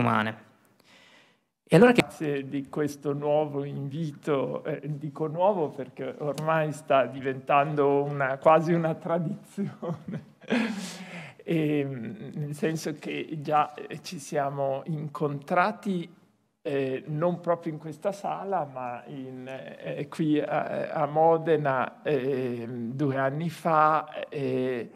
umane. E allora che... Grazie di questo nuovo invito, eh, dico nuovo perché ormai sta diventando una, quasi una tradizione, e, ehm, nel senso che già eh, ci siamo incontrati eh, non proprio in questa sala, ma in, eh, eh qui a, a Modena ehm, due anni fa eh,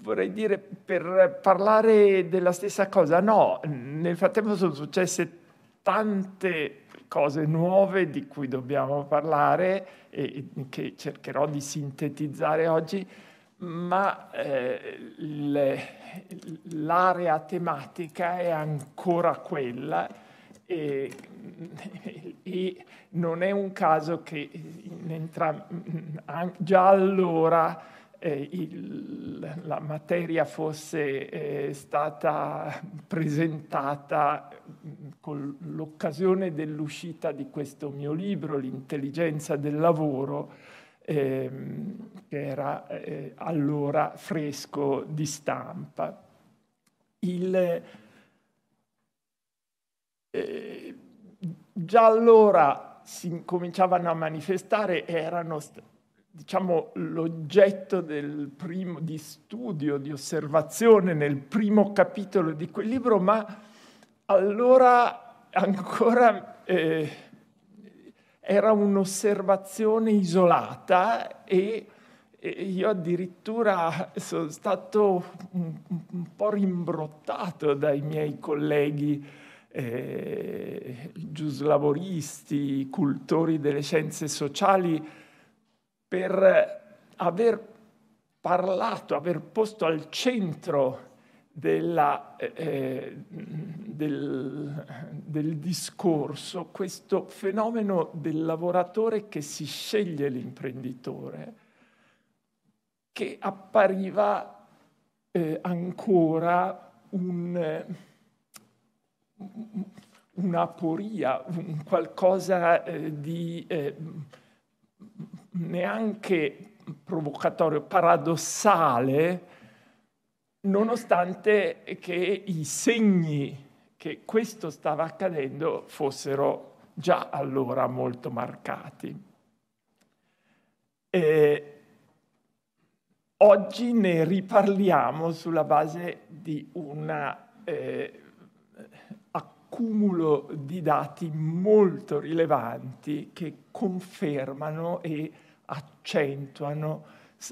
vorrei dire, per parlare della stessa cosa. No, nel frattempo sono successe tante cose nuove di cui dobbiamo parlare e che cercherò di sintetizzare oggi, ma eh, le, l'area tematica è ancora quella e, e, non è un caso che in entram- già allora eh, il, la materia fosse eh, stata presentata mm, con l'occasione dell'uscita di questo mio libro, L'intelligenza del lavoro, ehm, che era eh, allora fresco di stampa. Il, eh, già allora si cominciavano a manifestare, erano... St- diciamo, l'oggetto primo, di studio, di osservazione nel primo capitolo di quel libro, ma allora ancora eh, era un'osservazione isolata e, e, io addirittura sono stato un, un po' rimbrottato dai miei colleghi eh, giuslavoristi, cultori delle scienze sociali, per aver parlato, aver posto al centro della, eh, eh, del, del discorso questo fenomeno del lavoratore che si sceglie l'imprenditore, che appariva eh, ancora un, una un qualcosa eh, di eh, neanche provocatorio, paradossale, nonostante che i segni che questo stava accadendo fossero già allora molto marcati. E oggi ne riparliamo sulla base di un eh, accumulo di dati molto rilevanti che confermano e accentuano,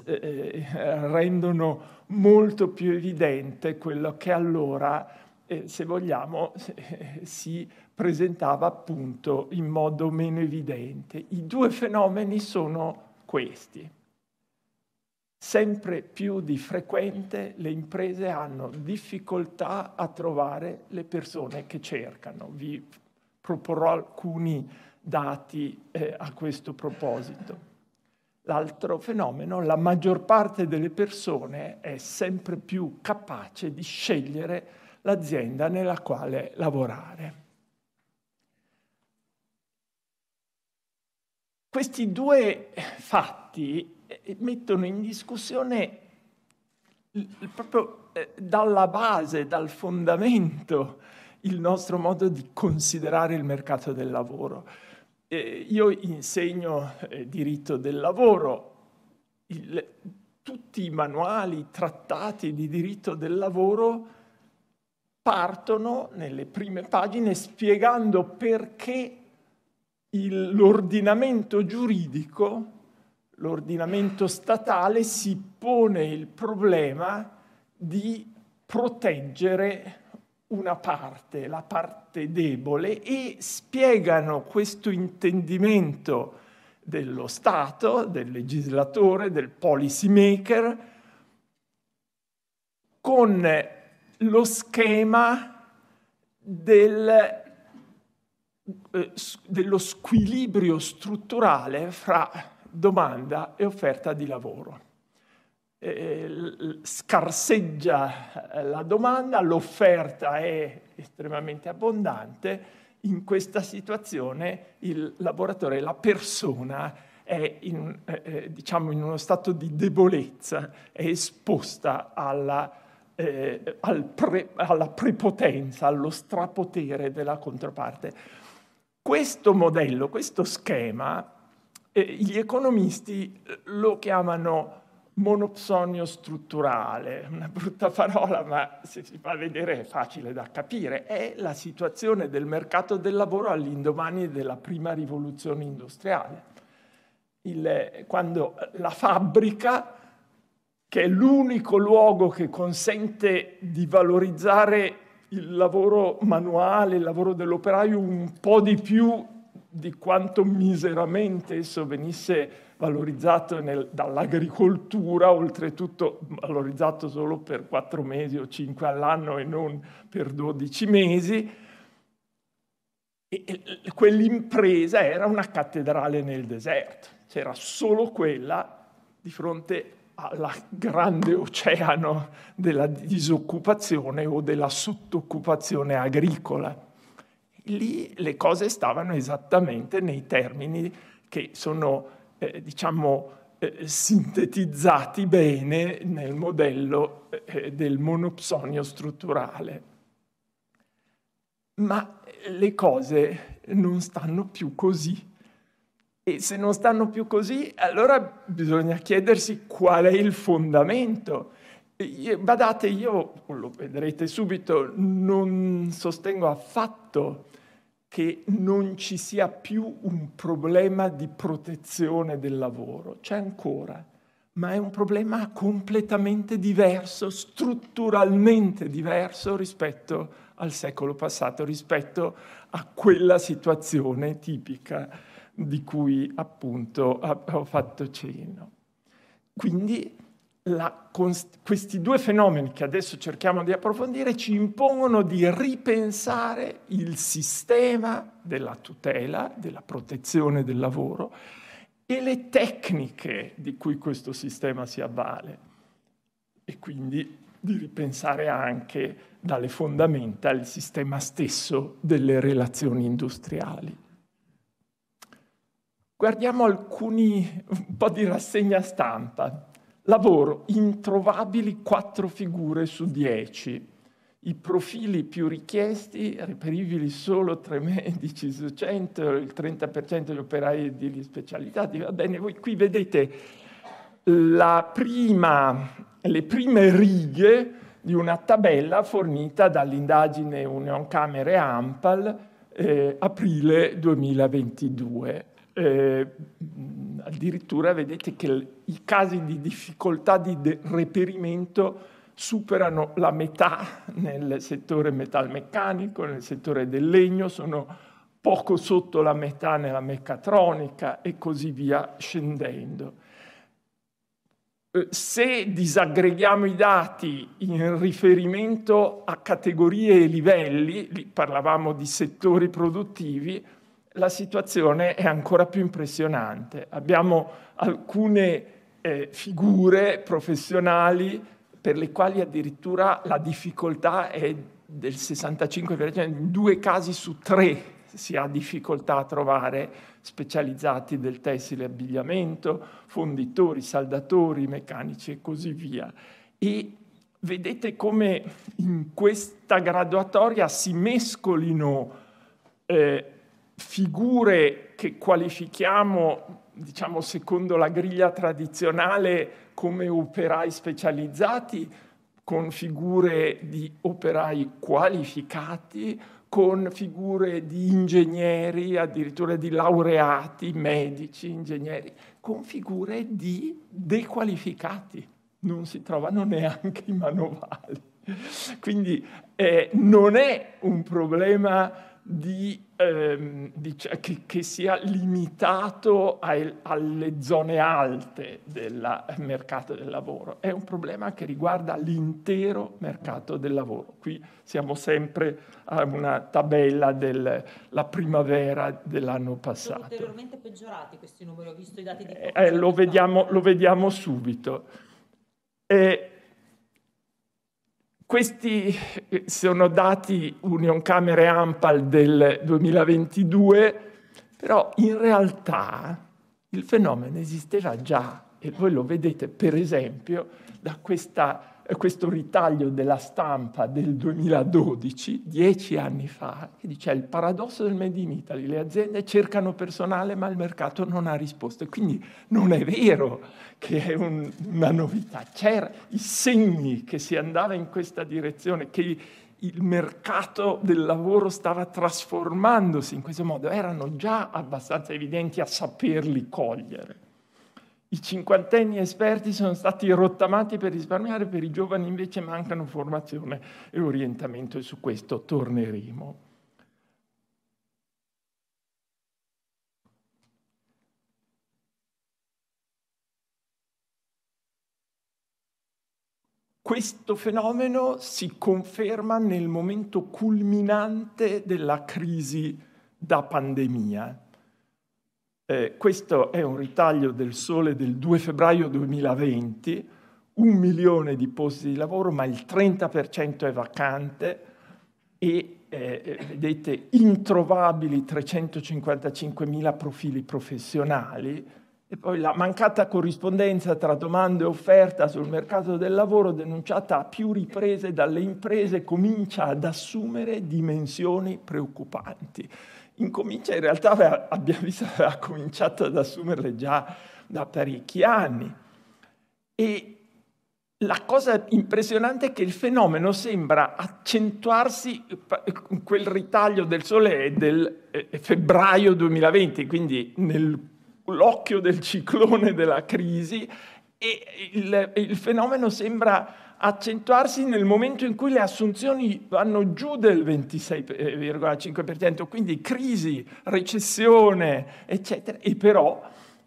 eh, eh, eh, rendono molto più evidente quello che allora, eh, se vogliamo, eh, si presentava appunto in modo meno evidente. I due fenomeni sono questi. Sempre più di frequente le imprese hanno difficoltà a trovare le persone che cercano. Vi proporrò alcuni dati eh, a questo proposito. L'altro fenomeno, la maggior parte delle persone è sempre più capace di scegliere l'azienda nella quale lavorare. Questi due fatti eh, mettono in discussione proprio eh, dalla base, dal fondamento, il nostro modo di considerare il mercato del lavoro eh, io insegno eh, diritto del lavoro, Il, tutti i manuali, i trattati di diritto del lavoro partono nelle prime pagine spiegando perché l'ordinamento giuridico, l'ordinamento statale si pone il problema di proteggere una parte, la parte debole, e spiegano questo intendimento dello Stato, del legislatore, del policy maker, con lo schema del, eh, dello squilibrio strutturale fra domanda e offerta di lavoro eh, scarseggia eh, la domanda, l'offerta è estremamente abbondante, in questa situazione il lavoratore, la persona è in, eh, eh, diciamo in uno stato di debolezza, è esposta alla, eh, al pre, alla prepotenza, allo strapotere della controparte. Questo modello, questo schema, eh, gli economisti lo chiamano monopsonio strutturale, una brutta parola ma se si fa vedere è facile da capire, è la situazione del mercato del lavoro all'indomani della prima rivoluzione industriale. Il, quando la fabbrica, che è l'unico luogo che consente di valorizzare il lavoro manuale, il lavoro dell'operaio un po' di più di quanto miseramente esso venisse valorizzato nel, dall'agricoltura, oltretutto valorizzato solo per quattro mesi o cinque all'anno e non per dodici mesi. E, e, quell'impresa era una cattedrale nel deserto, c'era solo quella di fronte alla grande oceano della disoccupazione o della sottoccupazione agricola. Lì le cose stavano esattamente nei termini che sono eh, diciamo, eh, sintetizzati bene nel modello eh, del monopsonio strutturale. Ma le cose non stanno più così. E se non stanno più così, allora bisogna chiedersi qual è il fondamento. badate, io, lo vedrete subito, non sostengo affatto che non ci sia più un problema di protezione del lavoro, c'è ancora, ma è un problema completamente diverso, strutturalmente diverso rispetto al secolo passato, rispetto a quella situazione tipica di cui appunto ho fatto cenno. Quindi la, questi due fenomeni che adesso cerchiamo di approfondire ci impongono di ripensare il sistema della tutela, della protezione del lavoro e le tecniche di cui questo sistema si avvale e quindi di ripensare anche dalle fondamenta il sistema stesso delle relazioni industriali. Guardiamo alcuni, un po' di rassegna stampa Lavoro, introvabili quattro figure su dieci. I profili più richiesti, reperibili solo tre medici su cento, il 30% degli operai di specializzati. Va bene, voi qui vedete prima, le prime righe di una tabella fornita dall'indagine Union Camere Ampal eh, aprile 2022. Eh, addirittura vedete che i casi di difficoltà di de- reperimento superano la metà nel settore metalmeccanico, nel settore del legno, sono poco sotto la metà nella meccatronica e così via scendendo. Eh, se disaggreghiamo i dati in riferimento a categorie e livelli, parlavamo di settori produttivi, la situazione è ancora più impressionante. Abbiamo alcune eh, figure professionali per le quali addirittura la difficoltà è del 65%, in due casi su tre si ha difficoltà a trovare specializzati del tessile e abbigliamento, fonditori, saldatori, meccanici e così via. E vedete come in questa graduatoria si mescolino eh, figure che qualifichiamo, diciamo, secondo la griglia tradizionale come operai specializzati, con figure di operai qualificati, con figure di ingegneri, addirittura di laureati, medici, ingegneri, con figure di dequalificati. Non si trovano neanche i manovali. Quindi eh, non è un problema di, ehm, di, cioè, che, che, sia limitato ai, alle zone alte del mercato del lavoro, è un problema che riguarda l'intero mercato del lavoro. Qui siamo sempre a una tabella della primavera dell'anno passato. Sono ulteriormente peggiorati questi numeri, ho visto i dati di... Eh, eh lo, vediamo, lo, vediamo, subito. E, questi eh, sono dati Union Camere Ampal del 2022, però in realtà il fenomeno esisteva già e voi lo vedete per esempio da questa eh, questo ritaglio della stampa del 2012, dieci anni fa, che dice il paradosso del Made in Italy, le aziende cercano personale ma il mercato non ha risposto. Quindi non è vero che è un, una novità, c'erano i segni che si andava in questa direzione, che il mercato del lavoro stava trasformandosi in questo modo, erano già abbastanza evidenti a saperli cogliere. I cinquantenni esperti sono stati rottamati per risparmiare, per i giovani invece mancano formazione e orientamento e su questo torneremo. Questo fenomeno si conferma nel momento culminante della crisi da pandemia eh, questo è un ritaglio del sole del 2 febbraio 2020, un milione di posti di lavoro, ma il 30% è vacante e eh, eh vedete introvabili 355.000 profili professionali e poi la mancata corrispondenza tra domanda e offerta sul mercato del lavoro denunciata a più riprese dalle imprese comincia ad assumere dimensioni preoccupanti incomincia in realtà, abbiamo visto, aveva cominciato ad assumerle già da parecchi anni. E la cosa impressionante è che il fenomeno sembra accentuarsi con eh, quel ritaglio del sole è del eh, febbraio 2020, quindi nell'occhio del ciclone della crisi, e il, il fenomeno sembra accentuarsi nel momento in cui le assunzioni vanno giù del 26,5%, eh, quindi crisi, recessione, eccetera, e però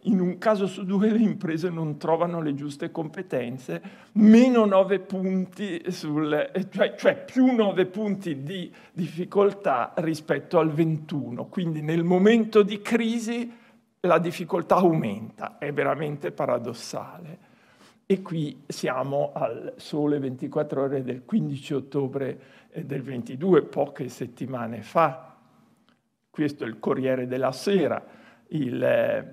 in un caso su due le imprese non trovano le giuste competenze, meno 9 punti, sul, eh, cioè, cioè, più 9 punti di difficoltà rispetto al 21. Quindi nel momento di crisi la difficoltà aumenta, è veramente paradossale. E qui siamo al sole 24 ore del 15 ottobre eh, del 22, poche settimane fa. Questo è il Corriere della Sera, il, eh,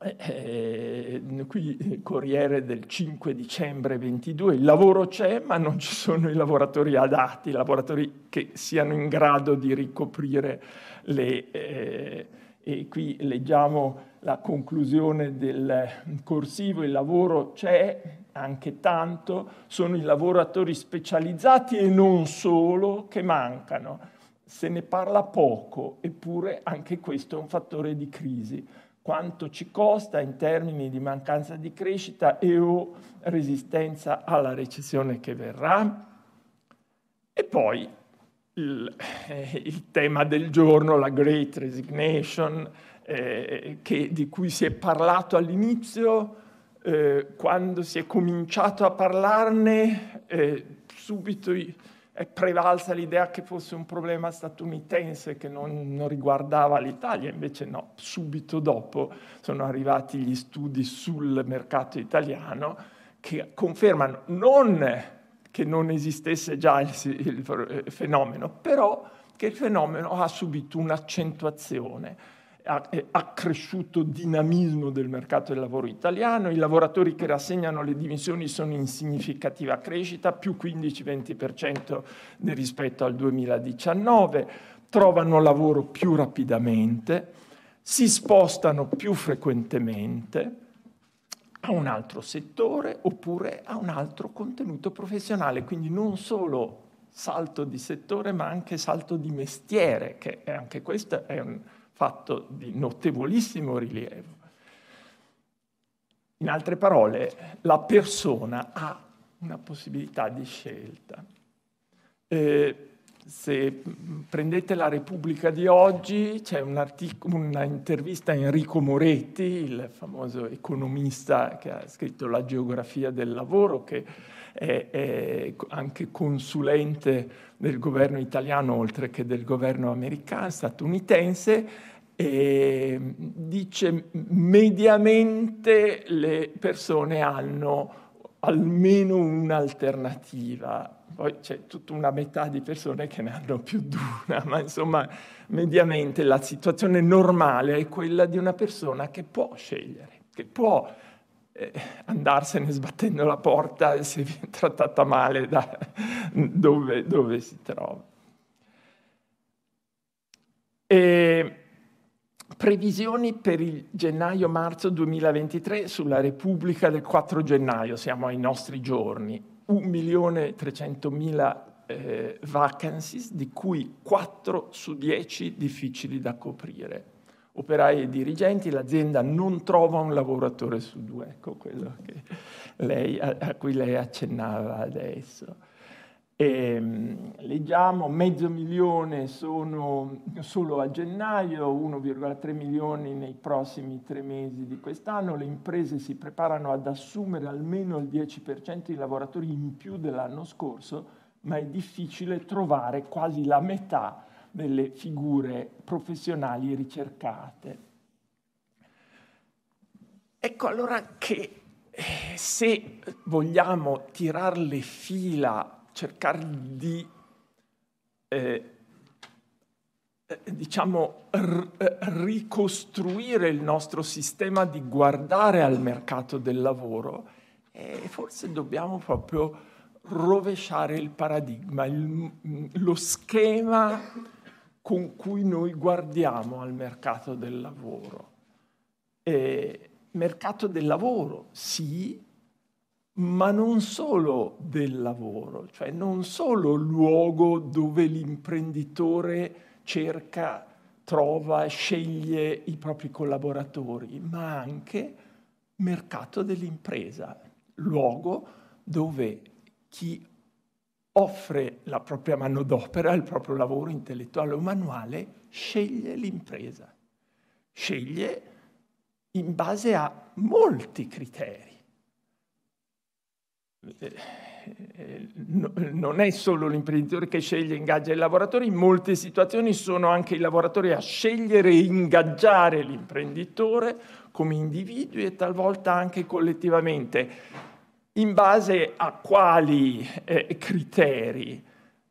eh qui, eh, Corriere del 5 dicembre 22. Il lavoro c'è, ma non ci sono i lavoratori adatti, i lavoratori che siano in grado di ricoprire le... Eh, e qui leggiamo la conclusione del corsivo, il lavoro c'è anche tanto, sono i lavoratori specializzati e non solo che mancano. Se ne parla poco, eppure anche questo è un fattore di crisi. Quanto ci costa in termini di mancanza di crescita e o resistenza alla recessione che verrà? E poi il, eh, il tema del giorno, la Great Resignation, eh, che, di cui si è parlato all'inizio, eh, quando si è cominciato a parlarne, eh, subito è prevalsa l'idea che fosse un problema statunitense che non, non, riguardava l'Italia, invece no, subito dopo sono arrivati gli studi sul mercato italiano che confermano non che non esistesse già il, il eh, fenomeno, però che il fenomeno ha subito un'accentuazione accresciuto eh, dinamismo del mercato del lavoro italiano, i lavoratori che rassegnano le dimissioni sono in significativa crescita, più 15-20% rispetto al 2019, trovano lavoro più rapidamente, si spostano più frequentemente, a un altro settore oppure a un altro contenuto professionale, quindi non solo salto di settore ma anche salto di mestiere, che è anche questo è un fatto di notevolissimo rilievo. In altre parole, la persona ha una possibilità di scelta. Eh, se mm, prendete la Repubblica di oggi, c'è un'intervista a Enrico Moretti, il famoso economista che ha scritto La geografia del lavoro, che è, è anche consulente del governo italiano, oltre che del governo americano, statunitense, e mm, dice mediamente le persone hanno almeno un'alternativa poi c'è tutta una metà di persone che ne hanno più di una, ma insomma mediamente la situazione normale è quella di una persona che può scegliere, che può eh, andarsene sbattendo la porta se viene trattata male da dove, dove si trova. E previsioni per il gennaio-marzo 2023 sulla Repubblica del 4 gennaio, siamo ai nostri giorni. 1.300.000 eh, vacancies, di cui 4 su 10 difficili da coprire. Operai e dirigenti, l'azienda non trova un lavoratore su due, ecco quello lei, a, a cui lei accennava adesso. E, ehm, leggiamo, mezzo milione sono solo a gennaio, 1,3 milioni nei prossimi tre mesi di quest'anno, le imprese si preparano ad assumere almeno il 10% di lavoratori in più dell'anno scorso, ma è difficile trovare quasi la metà delle figure professionali ricercate. Ecco allora che eh, se vogliamo tirare le fila cercare di, eh, eh diciamo, eh, ricostruire il nostro sistema di guardare al mercato del lavoro e forse dobbiamo proprio rovesciare il paradigma, il, lo schema con cui noi guardiamo al mercato del lavoro. Eh, mercato del lavoro, sì, ma non solo del lavoro, cioè non solo luogo dove l'imprenditore cerca, trova, sceglie i propri collaboratori, ma anche mercato dell'impresa, luogo dove chi offre la propria manodopera, il proprio lavoro intellettuale o manuale, sceglie l'impresa. Sceglie in base a molti criteri eh, eh, eh, non è solo l'imprenditore che sceglie e ingaggia i lavoratori, in molte situazioni sono anche i lavoratori a scegliere e ingaggiare l'imprenditore come individui e talvolta anche collettivamente. In base a quali eh, criteri?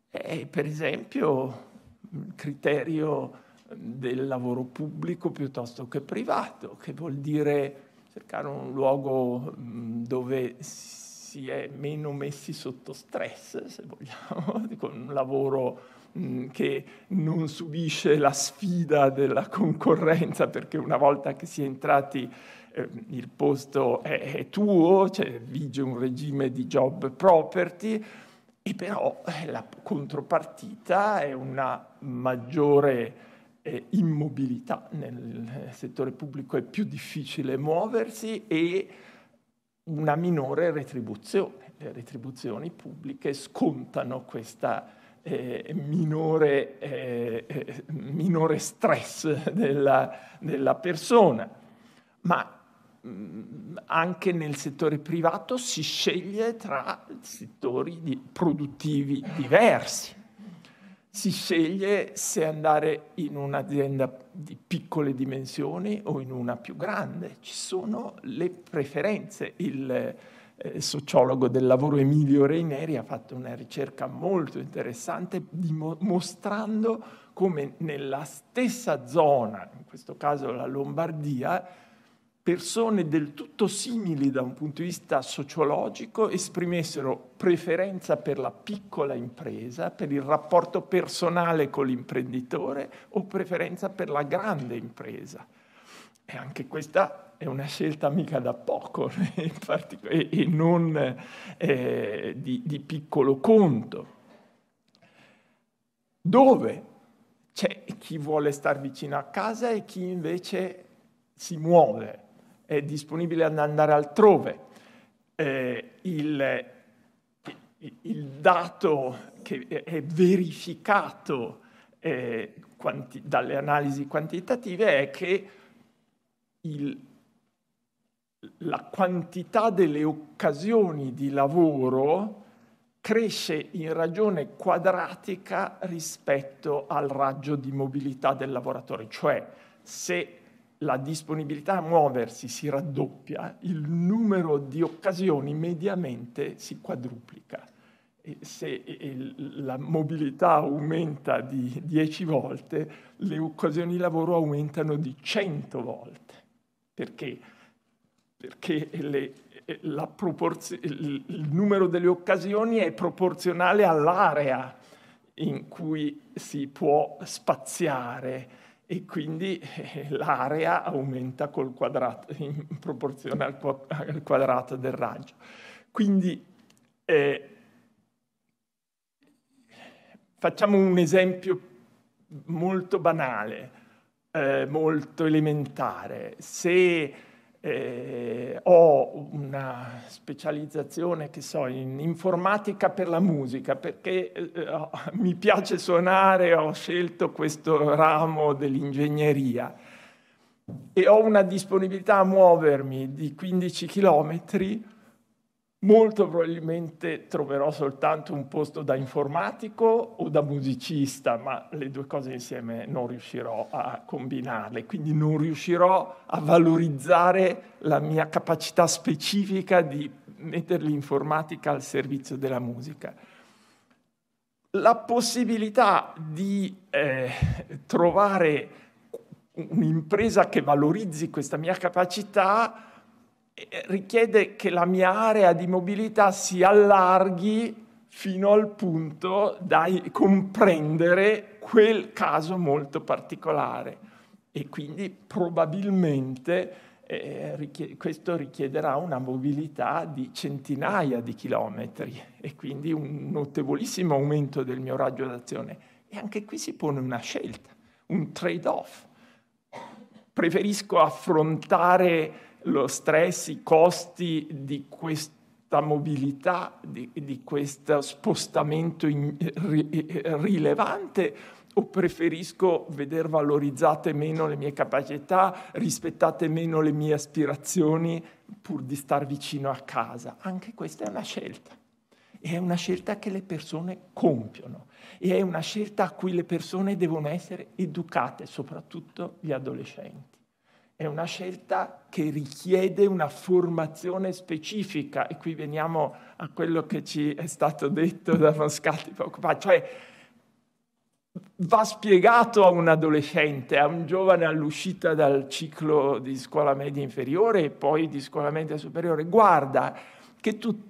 Eh, per esempio, il criterio del lavoro pubblico piuttosto che privato, che vuol dire cercare un luogo mm, dove si si è meno messi sotto stress, se vogliamo, con un lavoro che non subisce la sfida della concorrenza, perché una volta che si è entrati eh, il posto è, è tuo, cioè, vige un regime di job property, e però eh, la contropartita è una maggiore eh, immobilità nel settore pubblico, è più difficile muoversi e una minore retribuzione. Le retribuzioni pubbliche scontano questa eh, minore, eh, minore, stress della, della persona. Ma mm, anche nel settore privato si sceglie tra settori di produttivi diversi si sceglie se andare in un'azienda di piccole dimensioni o in una più grande, ci sono le preferenze. Il, eh, sociologo del lavoro Emilio Reineri ha fatto una ricerca molto interessante mostrando come nella stessa zona, in questo caso la Lombardia, persone del tutto simili da un punto di vista sociologico esprimessero preferenza per la piccola impresa, per il rapporto personale con l'imprenditore o preferenza per la grande impresa. E anche questa è una scelta mica da poco e, non eh, di, di piccolo conto. Dove c'è chi vuole stare vicino a casa e chi invece si muove è disponibile ad andare altrove. Eh, il, il, dato che è verificato eh, quanti, dalle analisi quantitative è che il, la quantità delle occasioni di lavoro cresce in ragione quadratica rispetto al raggio di mobilità del lavoratore, cioè se la disponibilità a muoversi si raddoppia, il numero di occasioni mediamente si quadruplica. E se la mobilità aumenta di 10 volte, le occasioni di lavoro aumentano di 100 volte. Perché? Perché le, proporz- il numero delle occasioni è proporzionale all'area in cui si può spaziare e quindi eh, l'area aumenta col quadrato, in proporzione al, quadrato del raggio. Quindi eh, facciamo un esempio molto banale, eh, molto elementare. Se eh, ho una specializzazione che so in informatica per la musica perché eh, mi piace suonare, ho scelto questo ramo dell'ingegneria e ho una disponibilità a muovermi di 15 chilometri molto probabilmente troverò soltanto un posto da informatico o da musicista, ma le due cose insieme non riuscirò a combinarle, quindi non riuscirò a valorizzare la mia capacità specifica di mettere l'informatica al servizio della musica. La possibilità di eh, trovare un'impresa che valorizzi questa mia capacità eh, eh, richiede che la mia area di mobilità si allarghi fino al punto da comprendere quel caso molto particolare e quindi probabilmente eh, richiede, questo richiederà una mobilità di centinaia di chilometri e quindi un notevolissimo aumento del mio raggio d'azione. E anche qui si pone una scelta, un trade-off. Preferisco affrontare lo stress, i costi di questa mobilità, di, di questo spostamento in, ri, rilevante o preferisco veder valorizzate meno le mie capacità, rispettate meno le mie aspirazioni pur di star vicino a casa. Anche questa è una scelta. E è una scelta che le persone compiono e è una scelta a cui le persone devono essere educate, soprattutto gli adolescenti è una scelta che richiede una formazione specifica e qui veniamo a quello che ci è stato detto da Moscati poco fa, cioè va spiegato a un adolescente, a un giovane all'uscita dal ciclo di scuola media inferiore e poi di scuola media superiore, guarda che tu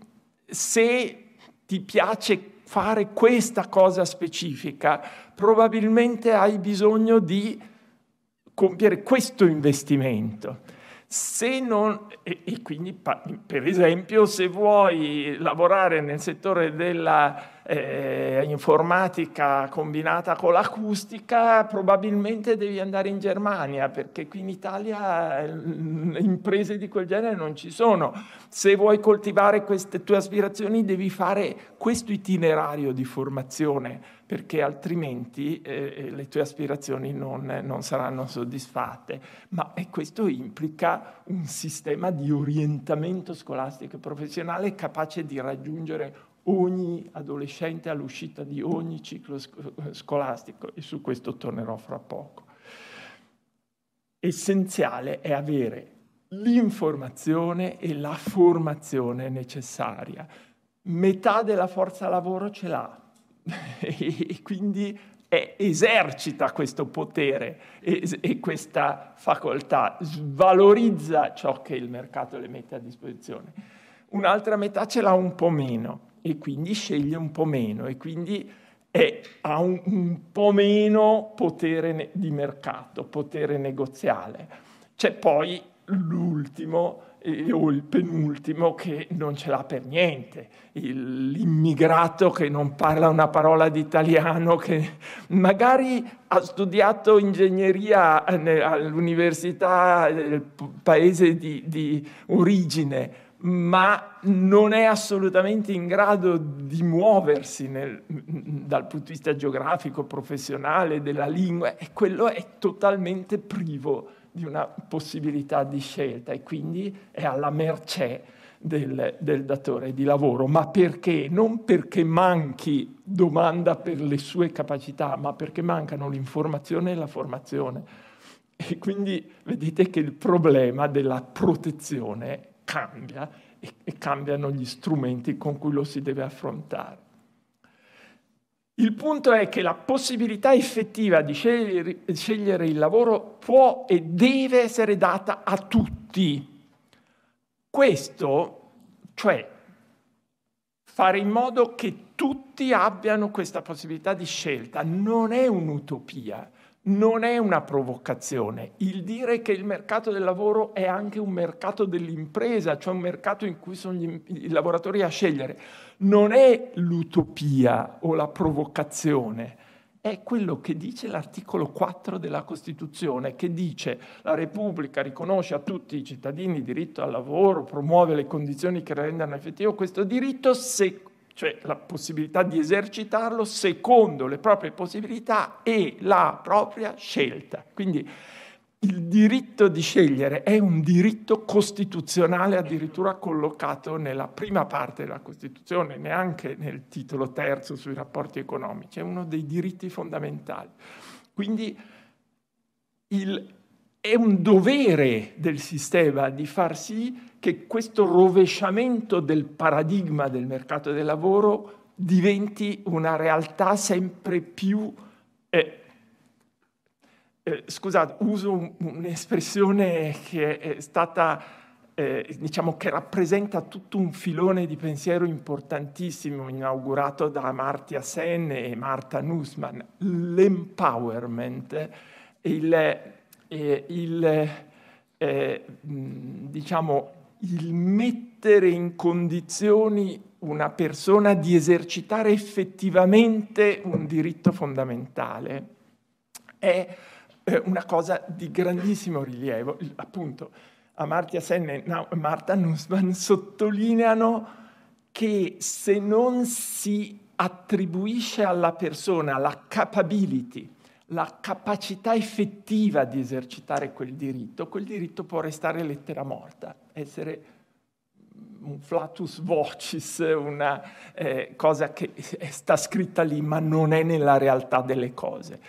se ti piace fare questa cosa specifica, probabilmente hai bisogno di compiere questo investimento. Se Non, e, e quindi, per esempio, se vuoi lavorare nel settore della eh, informatica combinata con l'acustica, probabilmente devi andare in Germania, perché qui in Italia eh, imprese di quel genere non ci sono. Se vuoi coltivare queste tue aspirazioni devi fare questo itinerario di formazione, perché altrimenti eh, eh le tue aspirazioni non, non saranno soddisfatte. Ma questo implica un sistema di orientamento scolastico e professionale capace di raggiungere ogni adolescente all'uscita di ogni ciclo scolastico e su questo tornerò fra poco. Essenziale è avere l'informazione e la formazione necessaria. Metà della forza lavoro ce l'ha e quindi è, esercita questo potere e, e questa facoltà, svalorizza ciò che il mercato le mette a disposizione. Un'altra metà ce l'ha un po' meno e quindi sceglie un po' meno e quindi è, ha un, un, po' meno potere ne- di mercato, potere negoziale. C'è poi l'ultimo eh, o il penultimo che non ce l'ha per niente, il, l'immigrato che non parla una parola di italiano, che magari ha studiato ingegneria eh, all'università del eh, paese di, di origine, ma non è assolutamente in grado di muoversi nel, dal punto di vista geografico, professionale, della lingua, e quello è totalmente privo di una possibilità di scelta e quindi è alla mercé del, del datore di lavoro. Ma perché? Non perché manchi domanda per le sue capacità, ma perché mancano l'informazione e la formazione. E quindi vedete che il problema della protezione cambia e, e cambiano gli strumenti con cui lo si deve affrontare. Il punto è che la possibilità effettiva di scegliere, scegliere, il lavoro può e deve essere data a tutti. Questo, cioè, fare in modo che tutti abbiano questa possibilità di scelta, non è un'utopia non è una provocazione. Il dire che il mercato del lavoro è anche un mercato dell'impresa, cioè un mercato in cui sono gli, i lavoratori a scegliere, non è l'utopia o la provocazione. È quello che dice l'articolo 4 della Costituzione, che dice la Repubblica riconosce a tutti i cittadini il diritto al lavoro, promuove le condizioni che rendano effettivo questo diritto se cioè la possibilità di esercitarlo secondo le proprie possibilità e la propria scelta. Quindi il diritto di scegliere è un diritto costituzionale addirittura collocato nella prima parte della Costituzione, neanche nel titolo terzo sui rapporti economici, è uno dei diritti fondamentali. Quindi il, è un dovere del sistema di far sì che questo rovesciamento del paradigma del mercato del lavoro diventi una realtà sempre più... Eh, eh, scusate, uso un'espressione che è stata, eh, diciamo, che rappresenta tutto un filone di pensiero importantissimo inaugurato da Martia Sen e Marta Nussman, l'empowerment, eh, il, eh, il eh, diciamo, il mettere in condizioni una persona di esercitare effettivamente un diritto fondamentale è eh, una cosa di grandissimo rilievo. Appunto, Amartya Sen e Marta Nussbaum sottolineano che se non si attribuisce alla persona la capability la capacità effettiva di esercitare quel diritto, quel diritto può restare lettera morta, essere un flatus vocis, una eh, cosa che sta scritta lì ma non è nella realtà delle cose.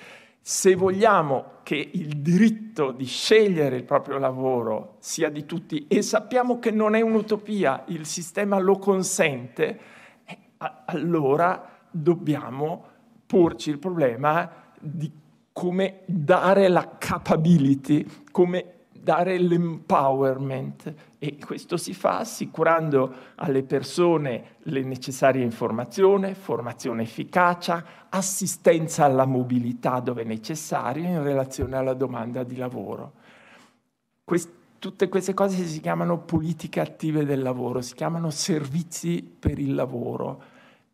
Se vogliamo che il diritto di scegliere il proprio lavoro sia di tutti e sappiamo che non è un'utopia, il sistema lo consente, eh, allora dobbiamo porci il problema di come dare la capability, come dare l'empowerment e questo si fa assicurando alle persone le necessarie informazioni, formazione efficace, assistenza alla mobilità dove necessario in relazione alla domanda di lavoro. Quest- tutte queste cose si chiamano politiche attive del lavoro, si chiamano servizi per il lavoro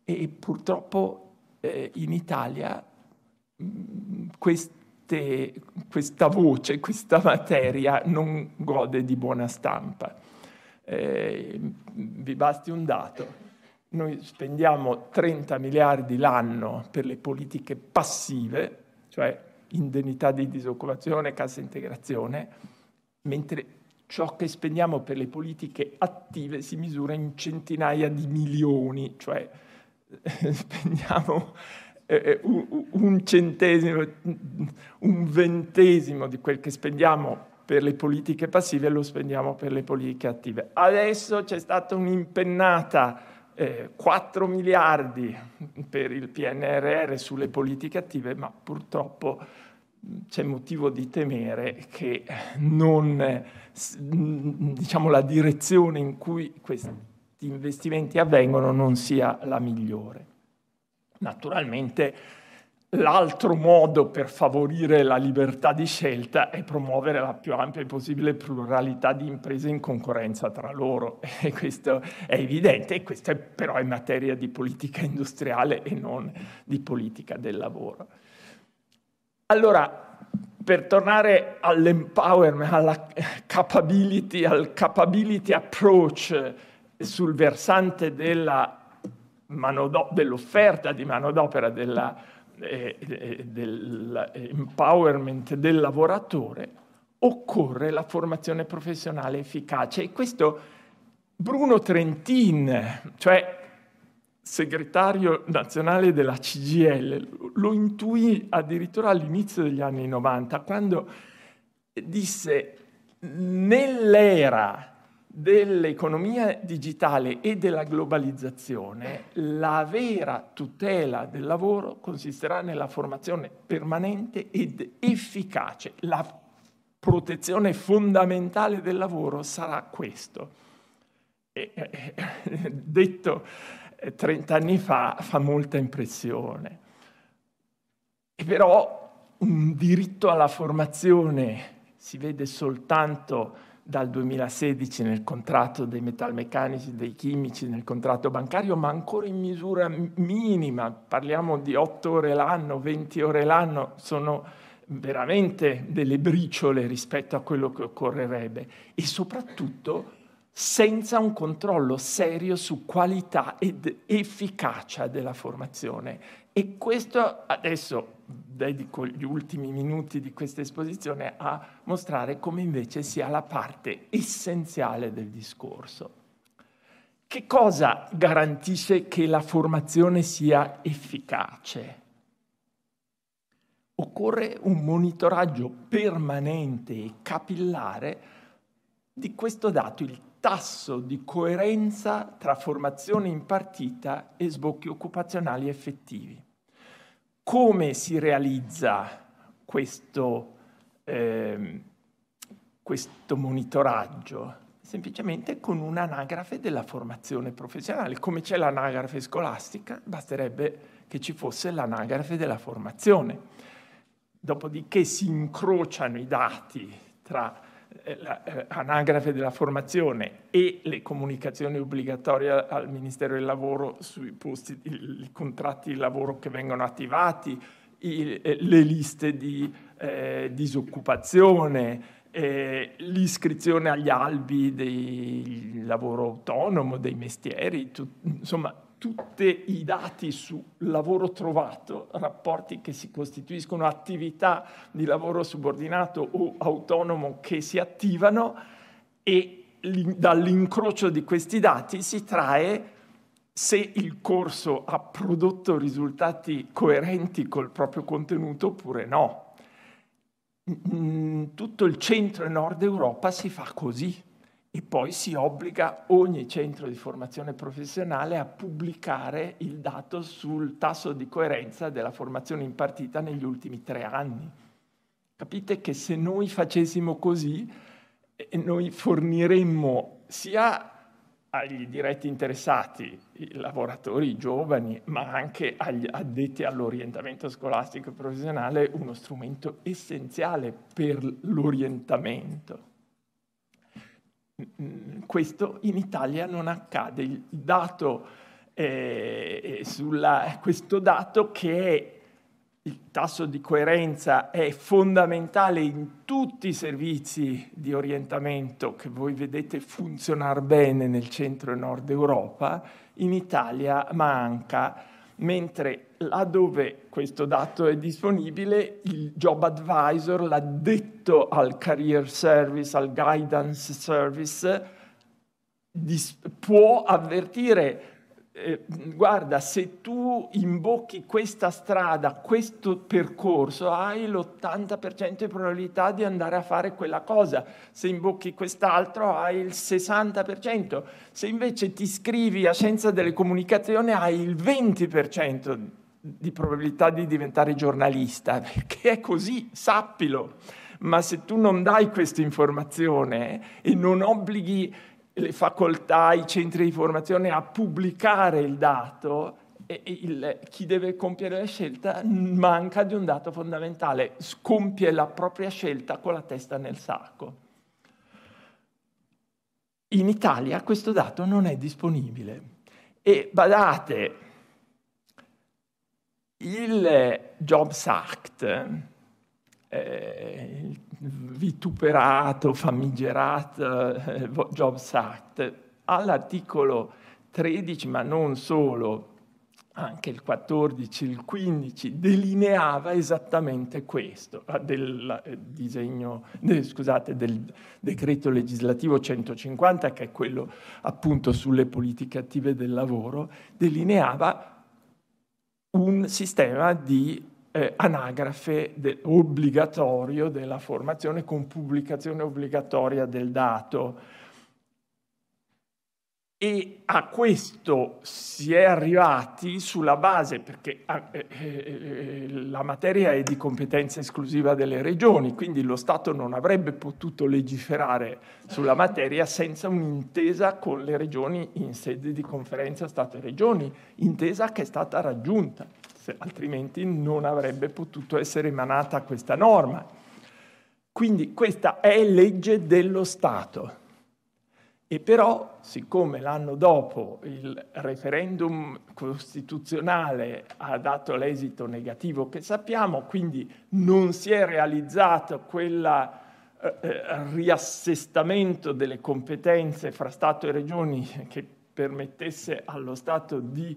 e purtroppo eh, in Italia queste, questa voce, questa materia non gode di buona stampa. Eh, vi basti un dato. Noi spendiamo 30 miliardi l'anno per le politiche passive, cioè indennità di disoccupazione, cassa integrazione, mentre ciò che spendiamo per le politiche attive si misura in centinaia di milioni, cioè eh, spendiamo eh, un, un centesimo, un ventesimo di quel che spendiamo per le politiche passive lo spendiamo per le politiche attive. Adesso c'è stata un'impennata, eh, 4 miliardi per il PNRR sulle politiche attive, ma purtroppo c'è motivo di temere che non, diciamo, la direzione in cui questi investimenti avvengono non sia la migliore. Naturalmente l'altro modo per favorire la libertà di scelta è promuovere la più ampia possibile pluralità di imprese in concorrenza tra loro e questo è evidente e questo è, però è materia di politica industriale e non di politica del lavoro. Allora, per tornare all'empowerment, alla capability, al capability approach sul versante della dell'offerta di manodopera, della, eh, eh dell'empowerment eh, del lavoratore, occorre la formazione professionale efficace. E questo Bruno Trentin, cioè segretario nazionale della CGL, lo intuì addirittura all'inizio degli anni 90, quando disse nell'era dell'economia digitale e della globalizzazione, la vera tutela del lavoro consisterà nella formazione permanente ed efficace. La protezione fondamentale del lavoro sarà questo. E, eh, detto 30 anni fa fa molta impressione. E però un diritto alla formazione si vede soltanto dal 2016 nel contratto dei metalmeccanici, dei chimici, nel contratto bancario, ma ancora in misura minima, parliamo di 8 ore l'anno, 20 ore l'anno, sono veramente delle briciole rispetto a quello che occorrerebbe e soprattutto senza un controllo serio su qualità ed efficacia della formazione e questo adesso dedico gli ultimi minuti di questa esposizione a mostrare come invece sia la parte essenziale del discorso. Che cosa garantisce che la formazione sia efficace? Occorre un monitoraggio permanente e capillare di questo dato, il tasso di coerenza tra formazione impartita e sbocchi occupazionali effettivi come si realizza questo, eh, questo monitoraggio? Semplicemente con un'anagrafe della formazione professionale. Come c'è l'anagrafe scolastica, basterebbe che ci fosse l'anagrafe della formazione. Dopodiché si incrociano i dati tra eh, l'anagrafe eh, della formazione e le comunicazioni obbligatorie al Ministero del Lavoro sui posti, i contratti di lavoro che vengono attivati, eh, le liste di disoccupazione, l'iscrizione agli albi del lavoro autonomo, dei mestieri, insomma tutti i dati su lavoro trovato, rapporti che si costituiscono, attività di lavoro subordinato o autonomo che si attivano e dall'incrocio di questi dati si trae se il corso ha prodotto risultati coerenti col proprio contenuto oppure no. Tutto il centro e nord Europa si fa così e poi si obbliga ogni centro di formazione professionale a pubblicare il dato sul tasso di coerenza della formazione impartita negli ultimi tre anni. Capite che se noi facessimo così, eh, noi forniremmo sia agli diretti interessati, i lavoratori i giovani, ma anche agli addetti all'orientamento scolastico e professionale, uno strumento essenziale per l'orientamento questo in Italia non accade. Il Dato, eh, eh, sulla, questo dato che è il tasso di coerenza è fondamentale in tutti i servizi di orientamento che voi vedete funzionare bene nel centro e nord Europa, in Italia manca, mentre laddove questo dato è disponibile, il job advisor, l'addetto al career service, al guidance service, può avvertire, eh, guarda, se tu imbocchi questa strada, questo percorso, hai l'80% di probabilità di andare a fare quella cosa, se imbocchi quest'altro hai il 60%, se invece ti iscrivi a scienza delle comunicazioni hai il 20% di probabilità di diventare giornalista, perché è così, sappilo. Ma se tu non dai questa informazione e non obblighi le facoltà, i centri di formazione a pubblicare il dato, il, chi deve compiere la scelta manca di un dato fondamentale, compie la propria scelta con la testa nel sacco. In Italia questo dato non è disponibile e badate, il Jobs Act, eh, il vituperato, famigerato eh, Jobs Act, all'articolo 13, ma non solo, anche il 14, il 15, delineava esattamente questo eh, del, eh, disegno, del, scusate, del decreto legislativo 150, che è quello appunto sulle politiche attive del lavoro, delineava un sistema di eh, anagrafe de obbligatorio della formazione con pubblicazione obbligatoria del dato e a questo si è arrivati sulla base, perché eh, eh, eh, la materia è di competenza esclusiva delle regioni, quindi lo Stato non avrebbe potuto legiferare sulla materia senza un'intesa con le regioni in sede di conferenza Stato-Regioni, e intesa che è stata raggiunta, altrimenti non avrebbe potuto essere emanata questa norma. Quindi questa è legge dello Stato e però, siccome l'anno dopo il referendum costituzionale ha dato l'esito negativo che sappiamo, quindi non si è realizzato quel eh, eh, riassestamento delle competenze fra Stato e Regioni che permettesse allo Stato di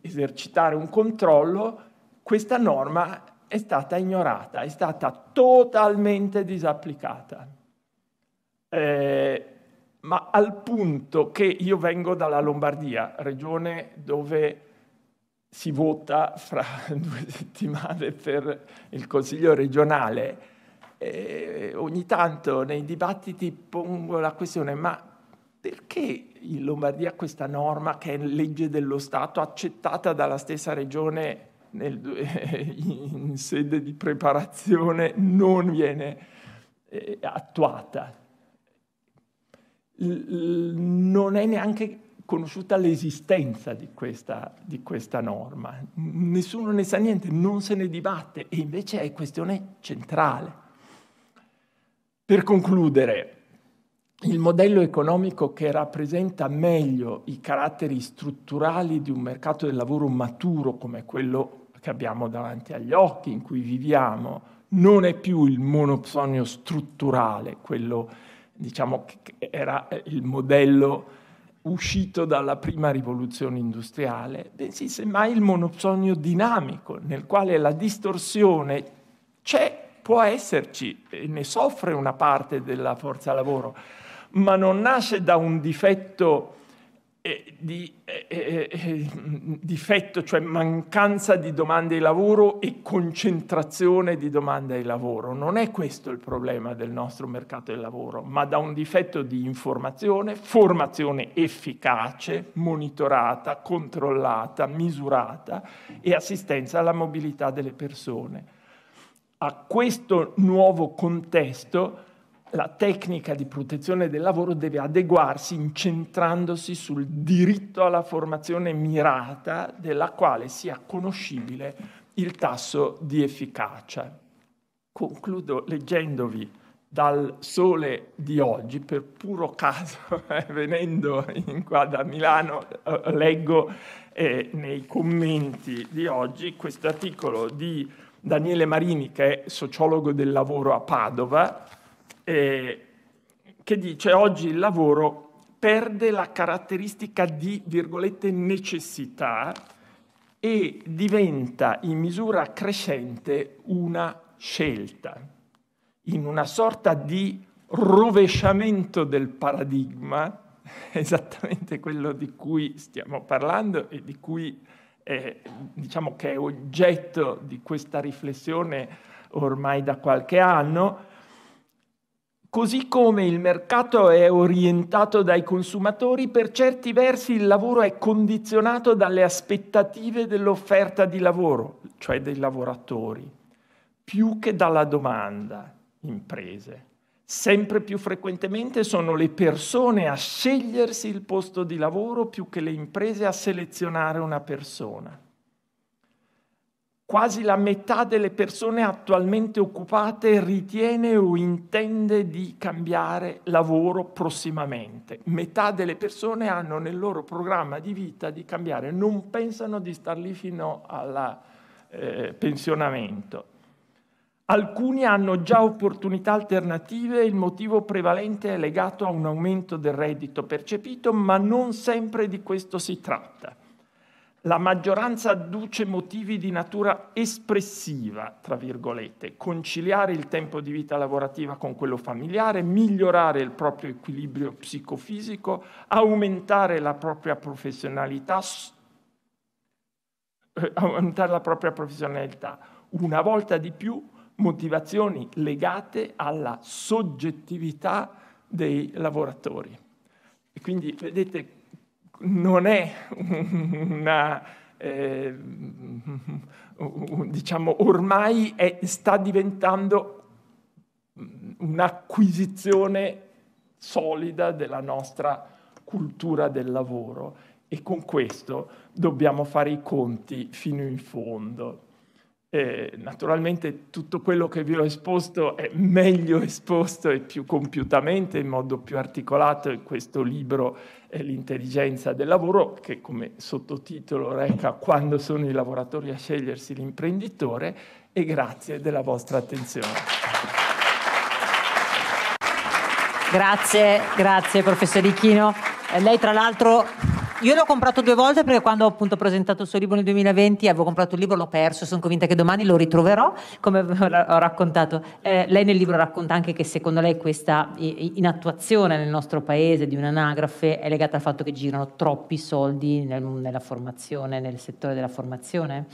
esercitare un controllo, questa norma è stata ignorata, è stata totalmente disapplicata. Eh, ma al punto che io vengo dalla Lombardia, regione dove si vota fra due settimane per il Consiglio regionale. E ogni tanto nei dibattiti pongo la questione, ma perché in Lombardia questa norma che è legge dello Stato accettata dalla stessa regione nel, in sede di preparazione non viene eh, attuata? non è neanche conosciuta l'esistenza di questa, di questa, norma. Nessuno ne sa niente, non se ne dibatte e invece è questione centrale. Per concludere, il modello economico che rappresenta meglio i caratteri strutturali di un mercato del lavoro maturo come quello che abbiamo davanti agli occhi, in cui viviamo, non è più il monopsonio strutturale, quello diciamo che era eh, il modello uscito dalla prima rivoluzione industriale, bensì semmai il monopsonio dinamico, nel quale la distorsione c'è, può esserci, e ne soffre una parte della forza lavoro, ma non nasce da un difetto eh, di eh, eh, eh, difetto, cioè mancanza di domande di lavoro e concentrazione di domande di lavoro. Non è questo il problema del nostro mercato del lavoro, ma da un difetto di informazione, formazione efficace, monitorata, controllata, misurata e assistenza alla mobilità delle persone. A questo nuovo contesto la tecnica di protezione del lavoro deve adeguarsi incentrandosi sul diritto alla formazione mirata della quale sia conoscibile il tasso di efficacia. Concludo leggendovi dal sole di oggi, per puro caso, eh, venendo in qua da Milano, eh, leggo eh, nei commenti di oggi questo articolo di Daniele Marini, che è sociologo del lavoro a Padova, eh, che dice oggi il lavoro perde la caratteristica di, virgolette, necessità e diventa in misura crescente una scelta, in una sorta di rovesciamento del paradigma, esattamente quello di cui stiamo parlando e di cui eh, diciamo che è oggetto di questa riflessione ormai da qualche anno, Così come il mercato è orientato dai consumatori, per certi versi il lavoro è condizionato dalle aspettative dell'offerta di lavoro, cioè dei lavoratori, più che dalla domanda imprese. Sempre più frequentemente sono le persone a scegliersi il posto di lavoro più che le imprese a selezionare una persona. Quasi la metà delle persone attualmente occupate ritiene o intende di cambiare lavoro prossimamente. Metà delle persone hanno nel loro programma di vita di cambiare, non pensano di star lì fino al eh, pensionamento. Alcuni hanno già opportunità alternative, il motivo prevalente è legato a un aumento del reddito percepito, ma non sempre di questo si tratta la maggioranza adduce motivi di natura espressiva, tra virgolette, conciliare il tempo di vita lavorativa con quello familiare, migliorare il proprio equilibrio psicofisico, aumentare la propria professionalità, eh, aumentare la propria professionalità. Una volta di più motivazioni legate alla soggettività dei lavoratori. E quindi vedete non è una... Eh, diciamo, ormai è, sta diventando un'acquisizione solida della nostra cultura del lavoro e con questo dobbiamo fare i conti fino in fondo. Eh, naturalmente tutto quello che vi ho esposto è meglio esposto e più compiutamente, in modo più articolato in questo libro eh, L'intelligenza del lavoro, che come sottotitolo reca Quando sono i lavoratori a scegliersi l'imprenditore e grazie della vostra attenzione. Grazie, grazie professor Ichino. Eh, lei tra l'altro io l'ho comprato due volte perché quando ho appunto presentato il suo libro nel 2020 avevo comprato il libro, l'ho perso, sono convinta che domani lo ritroverò, come ho raccontato. Eh, lei nel libro racconta anche che secondo lei questa inattuazione nel nostro paese di un'anagrafe è legata al fatto che girano troppi soldi nel, nella formazione, nel settore della formazione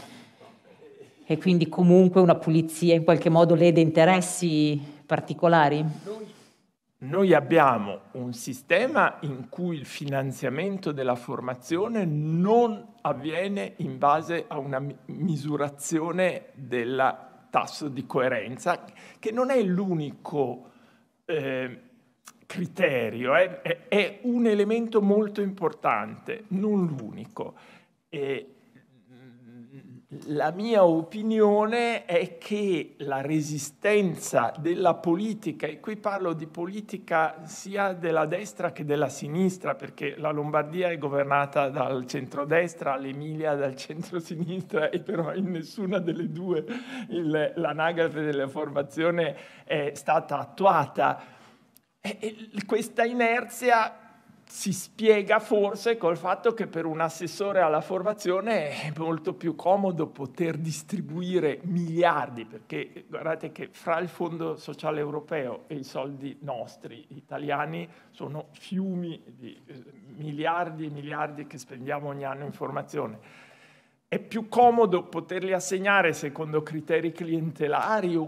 e quindi comunque una pulizia in qualche modo lede interessi particolari? Noi abbiamo un sistema in cui il finanziamento della formazione non avviene in base a una misurazione del tasso di coerenza, che non è l'unico eh, criterio, eh, è un elemento molto importante, non l'unico. E la mia opinione è che la resistenza della politica, e qui parlo di politica sia della destra che della sinistra, perché la Lombardia è governata dal centrodestra, l'Emilia dal centrosinistra e però in nessuna delle due il, l'anagrafe della formazione è stata attuata. E, e questa inerzia si spiega forse col fatto che per un assessore alla formazione è molto più comodo poter distribuire miliardi, perché eh, guardate che fra il Fondo Sociale Europeo e i soldi nostri italiani sono fiumi di eh, miliardi e miliardi che spendiamo ogni anno in formazione è più comodo poterli assegnare secondo criteri clientelari o,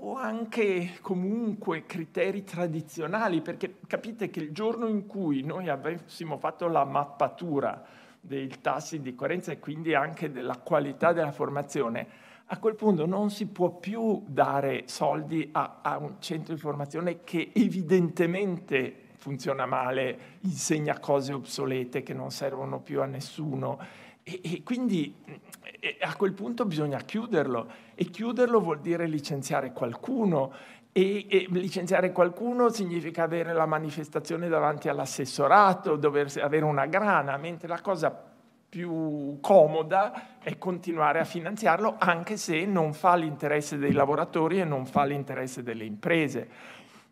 o, anche comunque criteri tradizionali, perché capite che il giorno in cui noi avessimo fatto la mappatura dei tassi di coerenza e quindi anche della qualità della formazione, a quel punto non si può più dare soldi a, a un centro di formazione che evidentemente funziona male, insegna cose obsolete che non servono più a nessuno e, e quindi e a quel punto bisogna chiuderlo e chiuderlo vuol dire licenziare qualcuno e, e, licenziare qualcuno significa avere la manifestazione davanti all'assessorato, dover avere una grana, mentre la cosa più comoda è continuare a finanziarlo anche se non fa l'interesse dei lavoratori e non fa l'interesse delle imprese.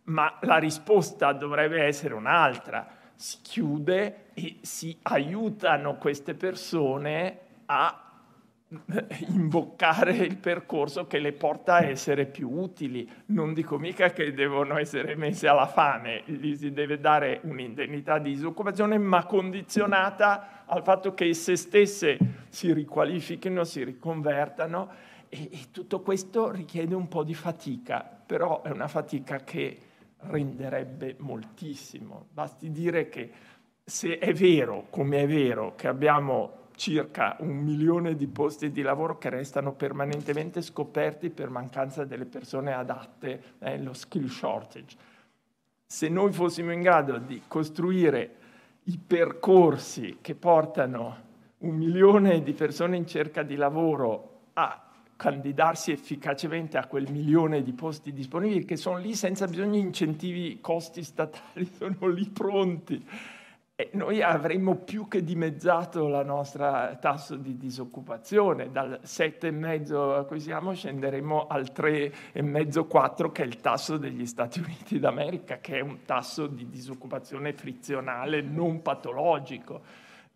Ma la risposta dovrebbe essere un'altra si chiude e si aiutano queste persone a imboccare il percorso che le porta a essere più utili. Non dico mica che devono essere messe alla fame, gli si deve dare un'indennità di disoccupazione, ma condizionata al fatto che esse stesse si riqualifichino, si riconvertano e, e tutto questo richiede un po' di fatica, però è una fatica che renderebbe moltissimo. Basti dire che se è vero, come è vero, che abbiamo circa un milione di posti di lavoro che restano permanentemente scoperti per mancanza delle persone adatte, eh, lo skill shortage. Se noi fossimo in grado di costruire i percorsi che portano un milione di persone in cerca di lavoro a candidarsi efficacemente a quel milione di posti disponibili che sono lì senza bisogno di incentivi, costi statali sono lì pronti. E noi avremmo più che dimezzato il nostro tasso di disoccupazione, dal 7,5 a cui siamo scenderemo al 3,5-4 che è il tasso degli Stati Uniti d'America, che è un tasso di disoccupazione frizionale non patologico.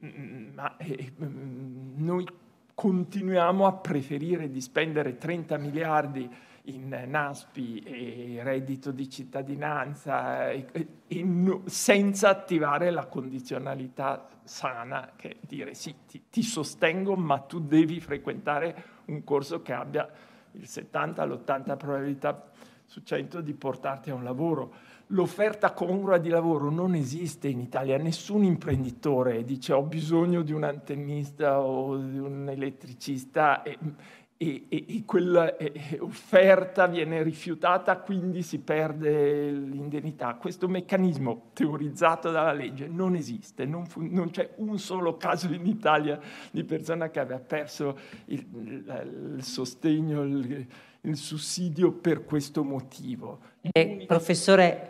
Mm, mm, ma eh, mm, noi continuiamo a preferire di spendere 30 miliardi in NASPI e reddito di cittadinanza e, e, senza attivare la condizionalità sana che è dire sì, ti, ti sostengo ma tu devi frequentare un corso che abbia il 70-80 probabilità su 100 di portarti a un lavoro l'offerta congrua di lavoro non esiste in Italia, nessun imprenditore dice ho bisogno di un antennista o di un elettricista e, e, e, e quell'offerta viene rifiutata, quindi si perde l'indennità. Questo meccanismo teorizzato dalla legge non esiste, non, fu, non, c'è un solo caso in Italia di persona che abbia perso il, il, il sostegno. Il, il sussidio per questo motivo. Eh, professore,